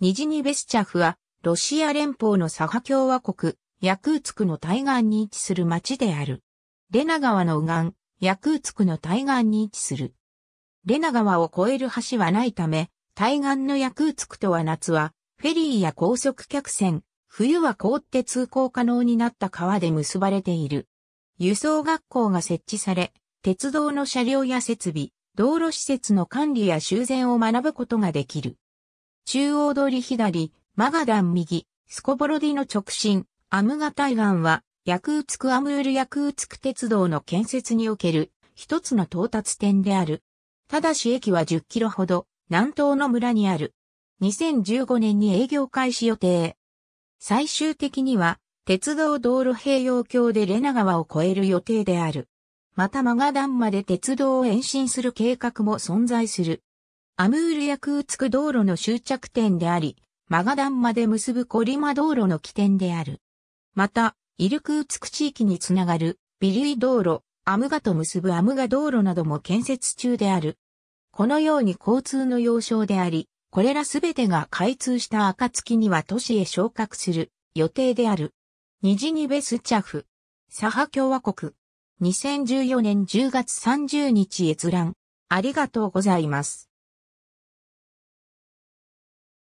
ニジニベスチャフは、ロシア連邦のサハ共和国、ヤクーツクの対岸に位置する町である。レナ川の右岸、ヤクーツクの対岸に位置する。レナ川を越える橋はないため、対岸のヤクーツクとは夏は、フェリーや高速客船、冬は凍って通行可能になった川で結ばれている。輸送学校が設置され、鉄道の車両や設備、道路施設の管理や修繕を学ぶことができる。中央通り左、マガダン右、スコボロディの直進、アムガ対岸は、ヤクーツクアムールヤクーツク鉄道の建設における一つの到達点である。ただし駅は10キロほど南東の村にある。2015年に営業開始予定。最終的には鉄道道路併用橋でレナ川を越える予定である。またマガダンまで鉄道を延伸する計画も存在する。アムールヤクーツク道路の終着点であり、マガダンまで結ぶコリマ道路の起点である。また、イルクーツク地域につながるビリー道路、アムガと結ぶアムガ道路なども建設中である。このように交通の要衝であり、これらすべてが開通した暁には都市へ昇格する予定である。ニジニベスチャフ、サハ共和国、2014年10月30日閲覧、ありがとうございます。